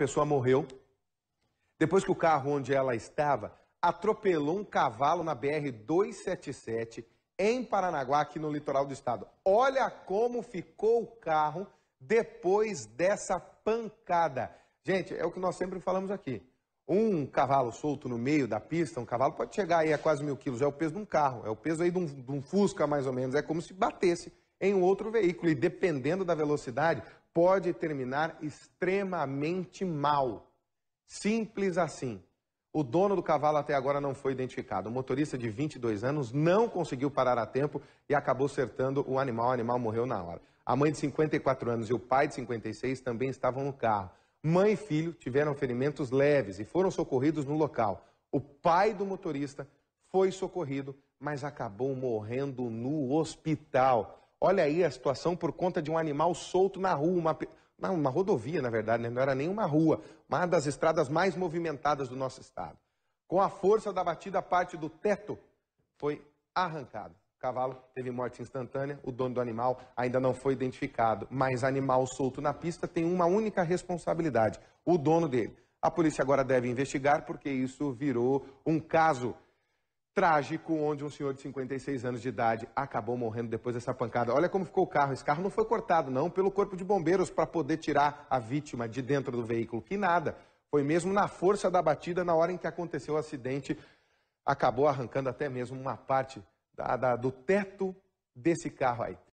pessoa morreu depois que o carro onde ela estava atropelou um cavalo na BR 277 em Paranaguá, aqui no litoral do estado. Olha como ficou o carro depois dessa pancada. Gente, é o que nós sempre falamos aqui. Um cavalo solto no meio da pista, um cavalo pode chegar aí a quase mil quilos, é o peso de um carro, é o peso aí de um, de um Fusca mais ou menos, é como se batesse em um outro veículo e dependendo da velocidade, pode terminar extremamente mal. Simples assim. O dono do cavalo até agora não foi identificado. O motorista de 22 anos não conseguiu parar a tempo e acabou acertando o animal. O animal morreu na hora. A mãe de 54 anos e o pai de 56 também estavam no carro. Mãe e filho tiveram ferimentos leves e foram socorridos no local. O pai do motorista foi socorrido, mas acabou morrendo no hospital. Olha aí a situação por conta de um animal solto na rua, uma, uma rodovia, na verdade, né? não era nem uma rua, uma das estradas mais movimentadas do nosso estado. Com a força da batida, parte do teto foi arrancado. O cavalo teve morte instantânea, o dono do animal ainda não foi identificado, mas animal solto na pista tem uma única responsabilidade, o dono dele. A polícia agora deve investigar porque isso virou um caso trágico, onde um senhor de 56 anos de idade acabou morrendo depois dessa pancada. Olha como ficou o carro. Esse carro não foi cortado, não, pelo corpo de bombeiros para poder tirar a vítima de dentro do veículo. Que nada. Foi mesmo na força da batida, na hora em que aconteceu o acidente, acabou arrancando até mesmo uma parte da, da, do teto desse carro aí.